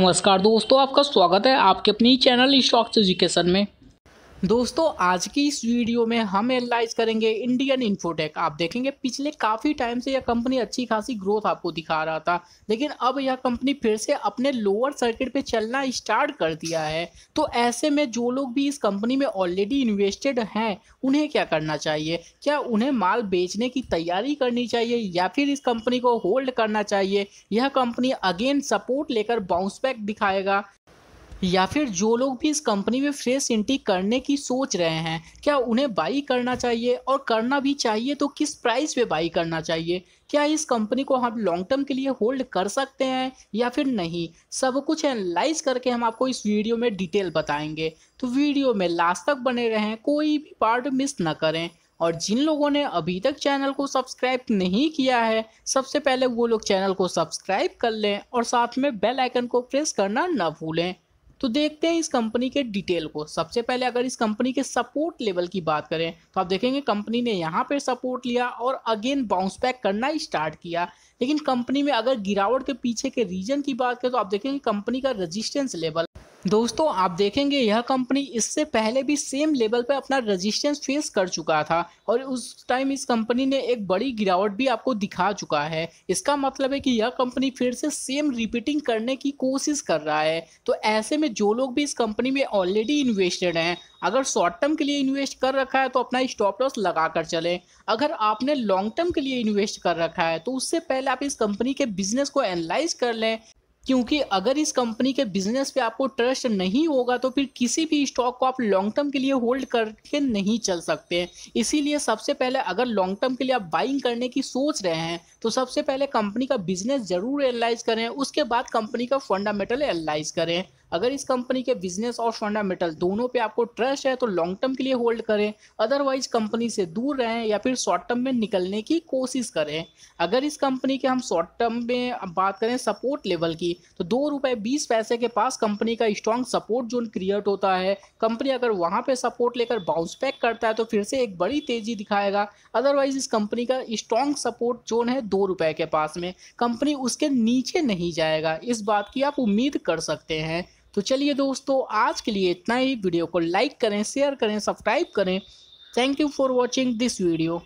नमस्कार दोस्तों आपका स्वागत है आपके अपनी चैनल स्टॉक्स एजुकेशन में दोस्तों आज की इस वीडियो में हम एनालाइज करेंगे इंडियन इन्फोटेक आप देखेंगे पिछले काफ़ी टाइम से यह कंपनी अच्छी खासी ग्रोथ आपको दिखा रहा था लेकिन अब यह कंपनी फिर से अपने लोअर सर्किट पे चलना स्टार्ट कर दिया है तो ऐसे में जो लोग भी इस कंपनी में ऑलरेडी इन्वेस्टेड हैं उन्हें क्या करना चाहिए क्या उन्हें माल बेचने की तैयारी करनी चाहिए या फिर इस कंपनी को होल्ड करना चाहिए यह कंपनी अगेन सपोर्ट लेकर बाउंस बैक दिखाएगा या फिर जो लोग भी इस कंपनी में फ्रेश एंट्री करने की सोच रहे हैं क्या उन्हें बाई करना चाहिए और करना भी चाहिए तो किस प्राइस पे बाई करना चाहिए क्या इस कंपनी को हम लॉन्ग टर्म के लिए होल्ड कर सकते हैं या फिर नहीं सब कुछ एनालाइज करके हम आपको इस वीडियो में डिटेल बताएंगे तो वीडियो में लास्ट तक बने रहें कोई भी पार्ट मिस ना करें और जिन लोगों ने अभी तक चैनल को सब्सक्राइब नहीं किया है सबसे पहले वो लोग चैनल को सब्सक्राइब कर लें और साथ में बेल आइकन को प्रेस करना ना भूलें तो देखते हैं इस कंपनी के डिटेल को सबसे पहले अगर इस कंपनी के सपोर्ट लेवल की बात करें तो आप देखेंगे कंपनी ने यहाँ पर सपोर्ट लिया और अगेन बाउंस बैक करना स्टार्ट किया लेकिन कंपनी में अगर गिरावट के पीछे के रीजन की बात करें तो आप देखेंगे कंपनी का रजिस्टेंस लेवल दोस्तों आप देखेंगे यह कंपनी इससे पहले भी सेम लेवल पर अपना रजिस्टेंस फेस कर चुका था और उस टाइम इस कंपनी ने एक बड़ी गिरावट भी आपको दिखा चुका है इसका मतलब है कि यह कंपनी फिर से सेम रिपीटिंग करने की कोशिश कर रहा है तो ऐसे में जो लोग भी इस कंपनी में ऑलरेडी इन्वेस्टेड हैं अगर शॉर्ट टर्म के लिए इन्वेस्ट कर रखा है तो अपना स्टॉप लॉस लगा कर चलें अगर आपने लॉन्ग टर्म के लिए इन्वेस्ट कर रखा है तो उससे पहले आप इस कंपनी के बिजनेस को एनालाइज कर लें क्योंकि अगर इस कंपनी के बिजनेस पे आपको ट्रस्ट नहीं होगा तो फिर किसी भी स्टॉक को आप लॉन्ग टर्म के लिए होल्ड करके नहीं चल सकते हैं इसीलिए सबसे पहले अगर लॉन्ग टर्म के लिए आप बाइंग करने की सोच रहे हैं तो सबसे पहले कंपनी का बिजनेस जरूर एनालाइज करें उसके बाद कंपनी का फंडामेंटल एनालाइज करें अगर इस कंपनी के बिजनेस और फंडामेंटल दोनों पे आपको ट्रस्ट है तो लॉन्ग टर्म के लिए होल्ड करें अदरवाइज कंपनी से दूर रहें या फिर शॉर्ट टर्म में निकलने की कोशिश करें अगर इस कंपनी के हम शॉर्ट टर्म में बात करें सपोर्ट लेवल की तो दो रुपये बीस पैसे के पास कंपनी का स्ट्रॉन्ग सपोर्ट जोन क्रिएट होता है कंपनी अगर वहाँ पर सपोर्ट लेकर बाउंस बैक करता है तो फिर से एक बड़ी तेजी दिखाएगा अदरवाइज इस कंपनी का स्ट्रॉन्ग सपोर्ट जोन है दो रुपये के पास में कंपनी उसके नीचे नहीं जाएगा इस बात की आप उम्मीद कर सकते हैं तो चलिए दोस्तों आज के लिए इतना ही वीडियो को लाइक करें शेयर करें सब्सक्राइब करें thank you for watching this video